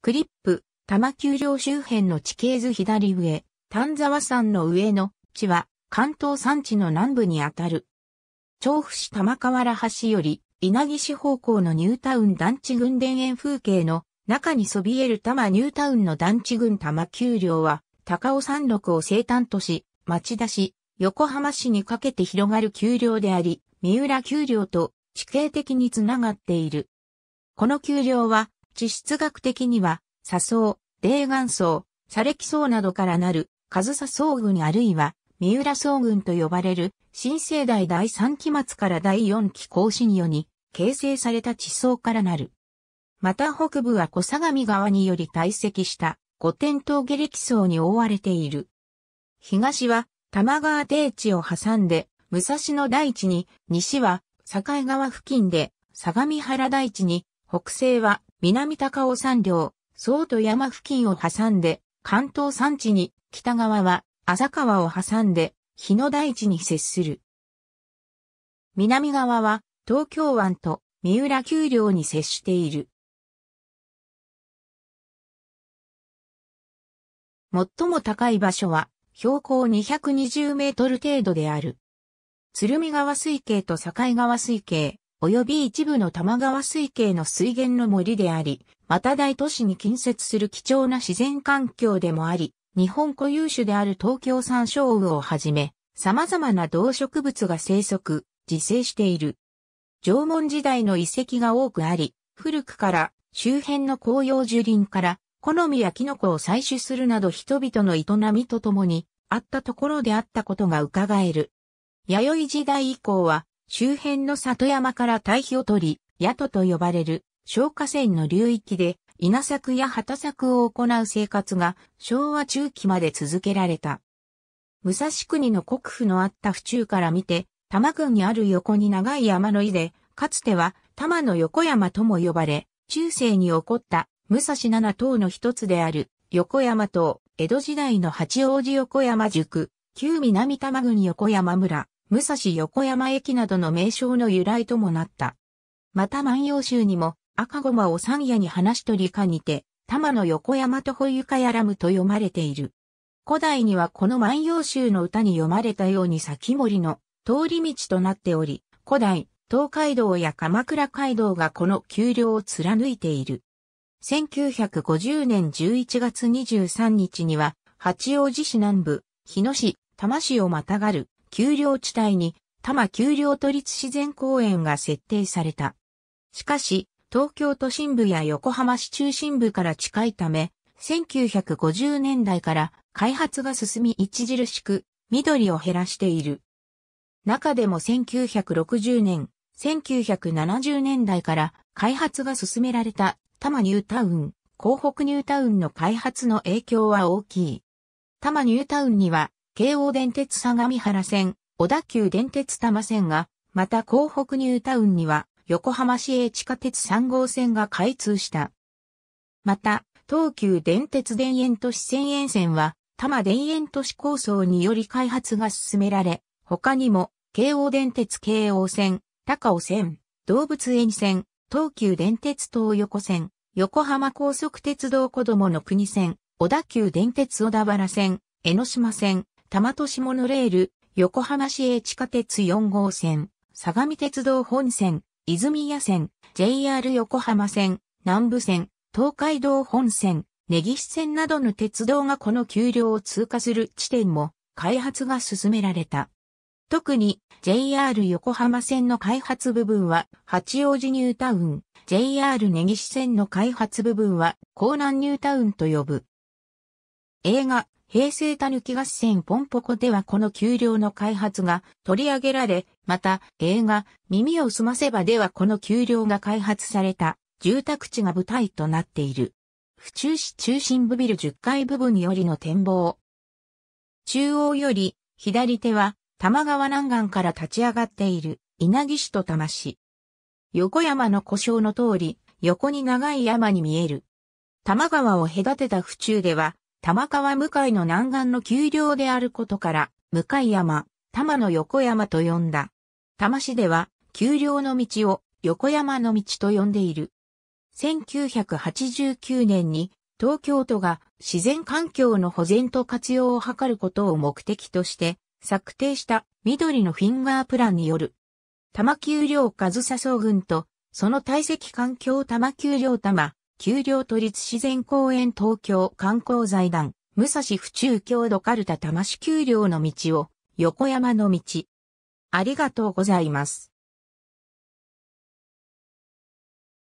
クリップ、多摩丘陵周辺の地形図左上、丹沢山の上の地は関東山地の南部にあたる。調布市玉河原橋より稲城市方向のニュータウン団地群田園風景の中にそびえる多摩ニュータウンの団地群多摩丘陵は高尾山麓を西端とし、町田市、横浜市にかけて広がる丘陵であり、三浦丘陵と地形的につながっている。この丘陵は地質学的には、砂層、泥岩層、砂礫層などからなる、上総層群あるいは、三浦層群と呼ばれる、新生代第3期末から第4期更新によに、形成された地層からなる。また北部は小相模川により堆積した五天峠歴層に覆われている。東は玉川低地を挟んで武蔵野大地に、西は境川付近で相模原大地に、北西は南高尾山稜、総都山付近を挟んで、関東山地に、北側は浅川を挟んで、日野大地に接する。南側は東京湾と三浦丘陵に接している。最も高い場所は標高220メートル程度である。鶴見川水系と境川水系、及び一部の玉川水系の水源の森であり、また大都市に近接する貴重な自然環境でもあり、日本固有種である東京山椒魚をはじめ、様々な動植物が生息、自生している。縄文時代の遺跡が多くあり、古くから周辺の紅葉樹林から好みやキノコを採取するなど人々の営みとともにあったところであったことが伺える。弥生時代以降は周辺の里山から堆肥を取り、宿と呼ばれる消火栓の流域で稲作や畑作を行う生活が昭和中期まで続けられた。武蔵国の国府のあった府中から見て、多摩郡にある横に長い山の井で、かつては多摩の横山とも呼ばれ、中世に起こった武蔵七島の一つである横山島、江戸時代の八王子横山塾、旧南多摩郡横山村、武蔵横山駅などの名称の由来ともなった。また万葉集にも赤駒を山夜に話し取りかにて、玉の横山と保かやらむと読まれている。古代にはこの万葉集の歌に読まれたように先森の通り道となっており、古代、東海道や鎌倉街道がこの丘陵を貫いている。1950年11月23日には、八王子市南部、日野市、多摩市をまたがる丘陵地帯に多摩丘陵都立自然公園が設定された。しかし、東京都心部や横浜市中心部から近いため、1950年代から開発が進み著しく緑を減らしている。中でも1960年、1970年代から開発が進められた多摩ニュータウン、港北ニュータウンの開発の影響は大きい。多摩ニュータウンには京王電鉄相模原線、小田急電鉄多摩線が、また港北ニュータウンには、横浜市営地下鉄3号線が開通した。また、東急電鉄田園都市線沿線は、多摩田園都市構想により開発が進められ、他にも、京王電鉄京王線、高尾線、動物園線、東急電鉄東横線、横浜高速鉄道子供の国線、小田急電鉄小田原線、江ノ島線、多摩都市モノレール、横浜市営地下鉄4号線、相模鉄道本線、泉谷線、JR 横浜線、南部線、東海道本線、根岸線などの鉄道がこの丘陵を通過する地点も開発が進められた。特に JR 横浜線の開発部分は八王子ニュータウン、JR 根岸線の開発部分は江南ニュータウンと呼ぶ。映画平成たぬき合戦ポンポコではこの丘陵の開発が取り上げられ、また映画耳をすませばではこの丘陵が開発された住宅地が舞台となっている。府中市中心部ビル10階部分よりの展望。中央より左手は玉川南岸から立ち上がっている稲城市と多摩市。横山の故障の通り、横に長い山に見える。玉川を隔てた府中では、玉川向井の南岸の丘陵であることから、向井山、玉の横山と呼んだ。玉市では、丘陵の道を横山の道と呼んでいる。1989年に東京都が自然環境の保全と活用を図ることを目的として策定した緑のフィンガープランによる多摩丘陵上総群とその堆積環境多摩丘陵多摩丘陵都立自然公園東京観光財団、武蔵府中京ドカルタ多摩市丘陵の道を、横山の道。ありがとうございます。